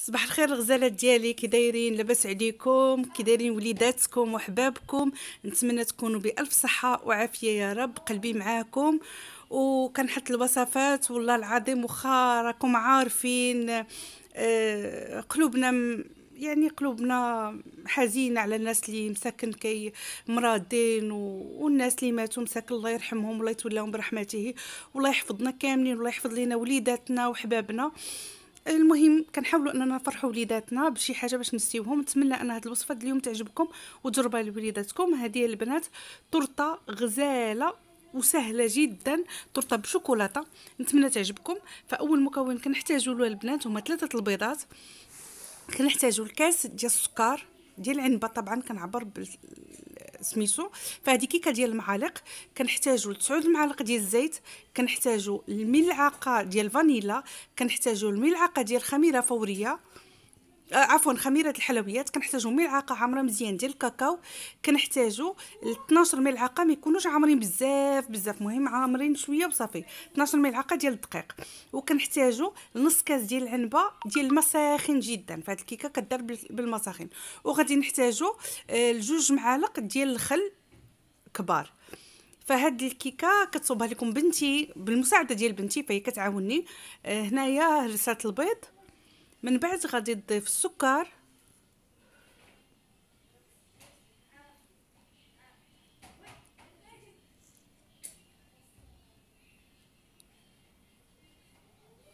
صباح الخير الغزالات ديالي كي دايرين لاباس عليكم كي دايرين وليداتكم وحبابكم نتمنى تكونوا بالف صحه وعافيه يا رب قلبي معاكم وكنحط الوصفات والله العظيم واخا راكم عارفين آه قلوبنا يعني قلوبنا حزينه على الناس اللي مساكن كي مرادين و... والناس اللي ماتوا مساكن الله يرحمهم الله يتولاهم برحمته والله يحفظنا كاملين والله يحفظ لينا وليداتنا وحبابنا آه المهم كنحاولوا اننا نفرحوا وليداتنا بشي حاجه باش نسيوهم نتمنى ان هذه الوصفه اليوم تعجبكم وتجربها لوليداتكم هذه البنات طرطه غزاله وسهله جدا طرطه بشوكولاته نتمنى تعجبكم فاول مكون كنحتاجوا له البنات هما ثلاثه البيضات كنحتاجوا الكاس ديال السكر ديال العنبه طبعا كنعبر سميتو فهذه كيكه ديال المعالق كنحتاجو لتسعود المعالق ديال الزيت كنحتاجو الملعقه ديال الفانيلا كنحتاجو الملعقه ديال الخميره فوريه آه، عفوا خميره الحلويات كنحتاجو ملعقه عامره مزيان ديال الكاكاو كنحتاجو 12 ملعقه ما يكونوش عامرين بزاف بزاف مهم عامرين شويه وصافي 12 ملعقه ديال الدقيق وكنحتاجو نص كاس ديال العنبه ديال الماء ساخن جدا فهاد الكيكه كدار بالماء ساخن وغادي نحتاجو آه، جوج معالق ديال الخل كبار فهاد الكيكه كتصوبها لكم بنتي بالمساعده ديال بنتي فهي كتعاوني آه، هنايا هرسات البيض من بعد غادي تضيف السكر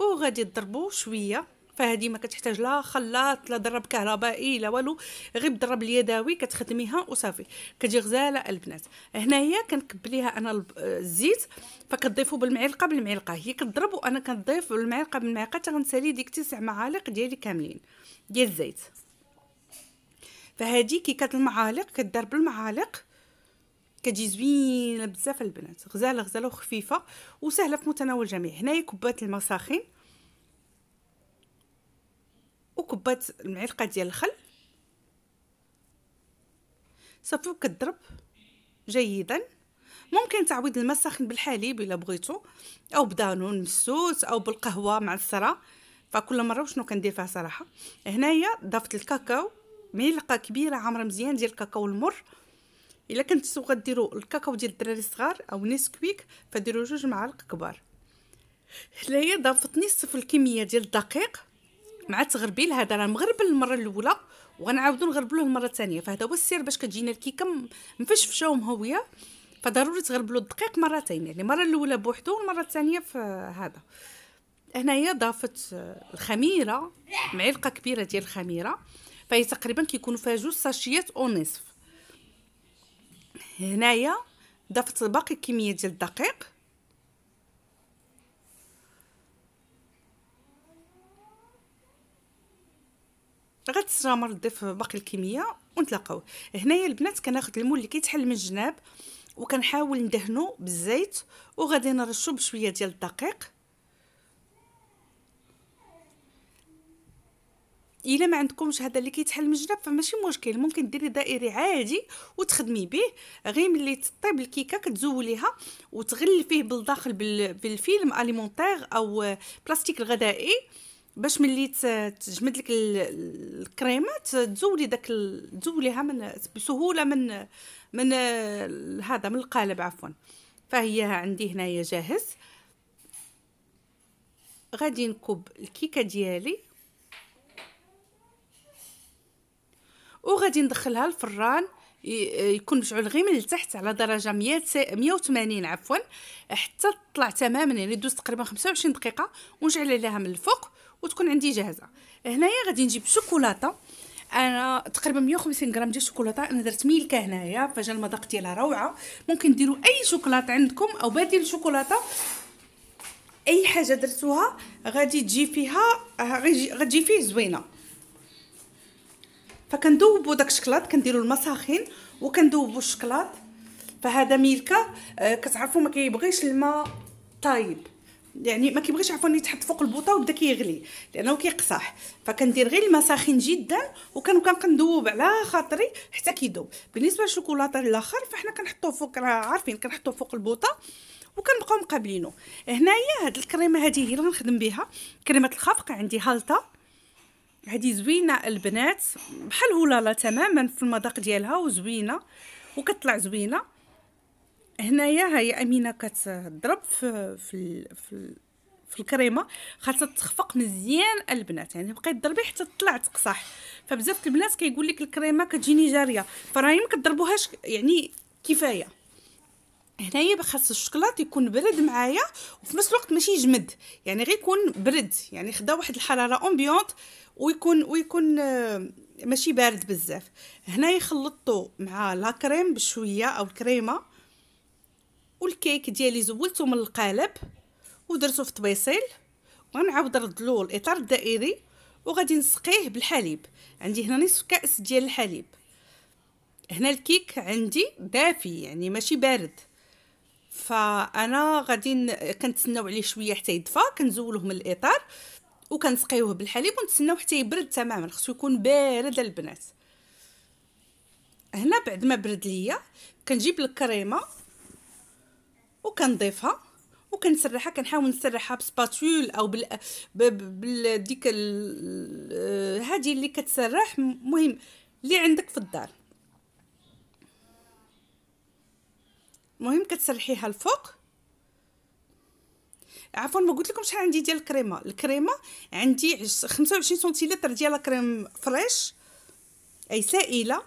وغادي تضربو شويه فهذه ما كتحتاج لا خلاط لا ضرب كهربائي لا والو غير بالضرب اليدوي كتخدميها وصافي كتجي غزاله البنات هنايا كنكب ليها انا الزيت فكتضيفو بالمعلقه بالمعلقه هي كتضرب وانا كنضيف بالمعلقه بالمعلقه حتى غنسالي ديك تسع معالق ديالي كاملين ديال الزيت فهادي كي كات المعالق كدار بالمعالق كتجي زوينه بزاف البنات غزاله غزاله وخفيفه وسهله في متناول الجميع هنايا كوبات الماء ساخن وكبات المعلقه ديال الخل صافي وكضرب جيدا ممكن تعويض الماء الساخن بالحليب الا بغيتو او بدانون مسوس او بالقهوه مع فكل مره وشنو كندير فيها صراحه هنايا ضفت الكاكاو معلقه كبيره عامره مزيان ديال الكاكاو المر الا كنتو غديروا الكاكاو ديال الدراري الصغار او نيسكويك فديروا جوج معالق كبار هنايا ضفت نصف الكميه ديال الدقيق مع تغربي الهذا راه مغربل المره الاولى وغنعاودو نغربلوه المره الثانيه فهذا هو السر باش كتجينا الكيكه مفشفشه ومهويه فضروري تغربلو الدقيق مرتين يعني المره الاولى بوحدو والمره الثانيه في هذا هنايا ضافت الخميره معلقه كبيره ديال الخميره فهي تقريبا كيكونوا فيها جوج ساشيات او نصف هنايا ضافت باقي كميه ديال الدقيق غتستمر ضيف باقي الكميه ونتلاقاو هنايا البنات كناخذ المول اللي كيتحل من الجناب وكنحاول ندهنو بالزيت وغادي نرشو بشويه ديال الدقيق الا ما عندكمش هذا اللي كيتحل من الجناب فماشي مشكل ممكن ديري دائري عادي وتخدمي به غير ملي تطيب الكيكه كتزوليها وتغلفيه بالداخل بالفيلم اليمونتير او بلاستيك الغذائي باش ملي تجمد لك الكريمه تزولي داك تزوليها من بسهوله من من هذا من القالب عفوا فهي عندي هنايا جاهز غادي نكب الكيكه ديالي وغادي ندخلها الفران يكون مشعول غير من التحت على درجه 180 عفوا حتى تطلع تماما يعني دوز تقريبا 25 دقيقه ونجعل عليها من الفوق وتكون عندي جاهزه هنايا غادي نجيب شوكولاته انا تقريبا 150 غرام ديال الشوكولاته انا درت ميلكه هنايا فجا المذاق ديالها روعه ممكن ديروا اي شوكولاته عندكم او بديل الشوكولاته اي حاجه درتوها غادي تجي فيها غتجي فيه زوينه فكندوبوا داك الشكلاط كنديروا الماء ساخن وكندوبوا الشكلاط فهذا ميلكه آه، كتعرفوا ما كيبغيش الماء طايب يعني ما كيبغيش عفوا يتحط فوق البوطه وبدا كيغلي لانه كيقصح فكندير غير الماء ساخن جدا وكنبقى كندوب على خاطري حتى كيذوب بالنسبه للشوكولاته الاخر فحنا كنحطوه فوق راه عارفين كنحطوه فوق البوطه وكنبقاو مقابلينو هنايا هاد الكريمه هذه هي اللي غنخدم بها كريمه الخفق عندي هالطا هادي زوينه البنات بحال هلاله تماما في المذاق ديالها وزوينه وكتطلع زوينه هنايا هي امينه كتضرب في في في, الكريمه خاصها تخفق مزيان البنات يعني بقيت ضربي حتى تطلع تقصح فبزاف البنات كيقول لك الكريمه كتجيني جاريه فراهي ما كتضربوهاش يعني كفايه هنايا خاص الشكلاط يكون برد معايا وفي نفس الوقت ماشي جمد يعني غير يكون برد يعني خدا واحد الحراره امبيونط ويكون ويكون آه، ماشي بارد بزاف هنايا خلطته مع لا كريم بشويه او الكريمه والكيك ديالي زولته من القالب ودرته في طبيصيل وغنعاود نردلو الاطار الدائري وغادي نسقيه بالحليب عندي هنا نصف كاس ديال الحليب هنا الكيك عندي دافي يعني ماشي بارد فانا غادي كنتسناو عليه شويه حتى يدفى كنزولوه من الاطار وكنسقيوه بالحليب ونتسناو حتى يبرد تماما خصو يكون بارد البنات هنا بعد ما برد ليا كنجيب الكريمه وكنضيفها وكنسرحها كنحاول نسرحها بسباتول او بال بديك هذه اللي كتسرح مهم اللي عندك في الدار مهم كتسرحيها الفوق عفوا ما قلت لكم شحال عندي ديال الكريمه الكريمه عندي 25 سنتيلتر ديال كريم فريش اي سائله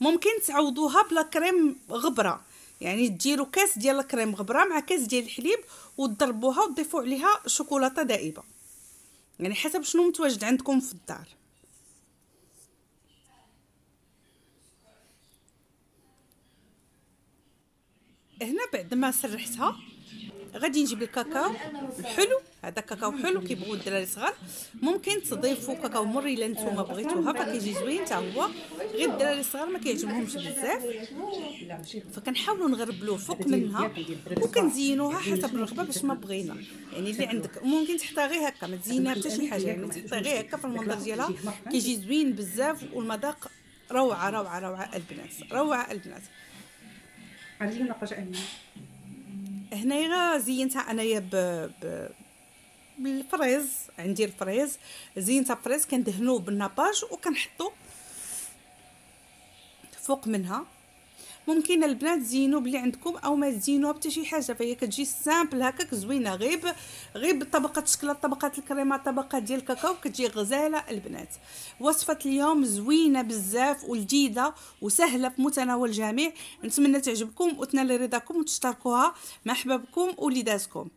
ممكن تعوضوها بلا كريم غبره يعني ديروا كاس ديال الكريم غبره مع كاس ديال الحليب وتضربوها وتضيفوا عليها شوكولاته دائبه يعني حسب شنو متواجد عندكم في الدار هنا بعد ما سرحتها غادي نجيب الكاكاو حلو هذا كاكاو حلو كيبغوا الدراري صغار ممكن تضيفوا كاكاو مر الا نتوما بغيتوها هكا كيجي زوين حتى هو غير الدراري الصغار ما كيعجبهمش بزاف فكنحاولوا نغربلوه فوق منها وكنزينوها حسب الرغبه باش ما بغينا يعني اللي عندك ممكن تحطها غير هكا ما تزينها حتى شي حاجه يعني تحطها غير هكا في المنظر ديالها كيجي زوين بزاف والمذاق روعه روعه روعه البنات روعه البنات عندي نقاش هنايا زينتها انايا ب بالفريز عندي الفريز زينتها بفريز كندهنوه بالناباج وكنحطو فوق منها ممكن البنات تزينوا بلي عندكم او ما تزينوها حتى شي حاجه فهي كتجي سامبل هكاك زوينه غيب غيب طبقه شكلاط طبقه الكريمه طبقه ديال الكاكاو كتجي غزاله البنات وصفه اليوم زوينه بزاف ولذيذه وسهله في متناول الجميع نتمنى تعجبكم وتنال رضاكم وتشتركوها مع احبابكم وليداتكم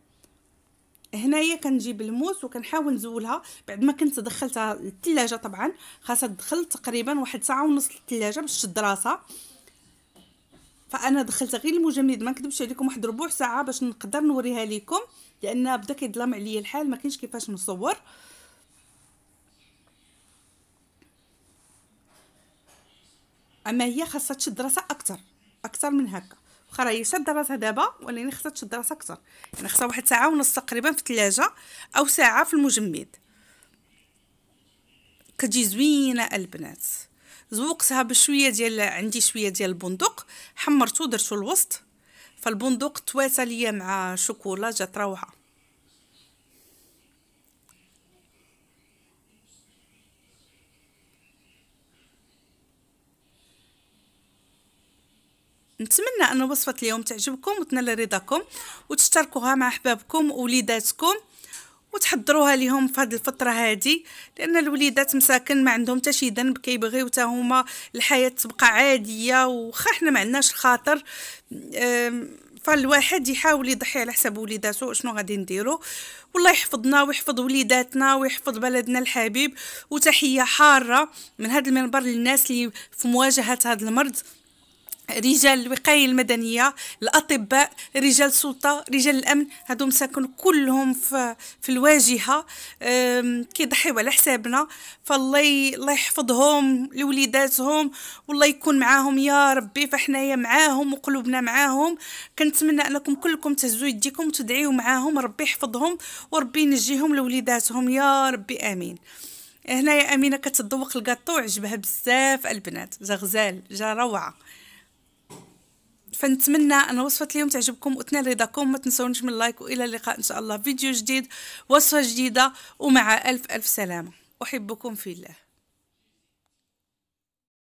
هنايا كنجيب الموس وكنحاول نزولها بعد ما كنت دخلتها للثلاجه طبعا خاصها تدخل تقريبا واحد ساعه ونص للثلاجه باش تشد راسها فانا دخلت غير المجمد ما نكذبش عليكم واحد ربع ساعه باش نقدر نوريها لكم لان بدا كيظلم عليا الحال ما كاينش كيفاش نصور اما هي خاصها تشد راسها اكثر اكثر من هكا واخا راهي شاده راسها دابا ولكن خاصها تشد راسها اكثر يعني خاصها واحد ساعه ونص تقريبا في الثلاجه او ساعه في المجمد كتجي زوينه البنات زوقتها بشويه ديال عندي شويه ديال البندق حمرته درتو الوسط فالبندق تواتى ليا مع شوكولا جات روعه نتمنى ان وصفه اليوم تعجبكم وتنال رضاكم وتشتركوها مع احبابكم ووليداتكم وتحضروها ليهم في هذه الفتره هذه لان الوليدات مساكن ما عندهم حتى شي ذنب كيبغيو حتى هما الحياه تبقى عاديه وخا حنا ما عندناش الخاطر فالواحد يحاول يضحي على حساب وليداتو شنو غادي نديرو والله يحفظنا ويحفظ وليداتنا ويحفظ بلدنا الحبيب وتحيه حاره من هذا المنبر للناس اللي في مواجهه هذا المرض رجال الوقاية المدنية الأطباء رجال السلطة رجال الأمن هادو مساكن كلهم في, في الواجهة كيضحيو على حسابنا فالله الله يحفظهم لوليداتهم والله يكون معاهم يا ربي فحنايا معاهم وقلوبنا معاهم كنتمنى انكم كلكم تهزوا يديكم وتدعيو معاهم ربي يحفظهم وربي ينجيهم لوليداتهم يا ربي امين هنايا امينه كتذوق الكاطو عجبها بزاف البنات جا غزال جا روعه فنتمنى ان وصفه اليوم تعجبكم وتنال رضاكم ما تنسونش من لايك والى اللقاء ان شاء الله فيديو جديد وصفه جديده ومع الف الف سلامه احبكم في الله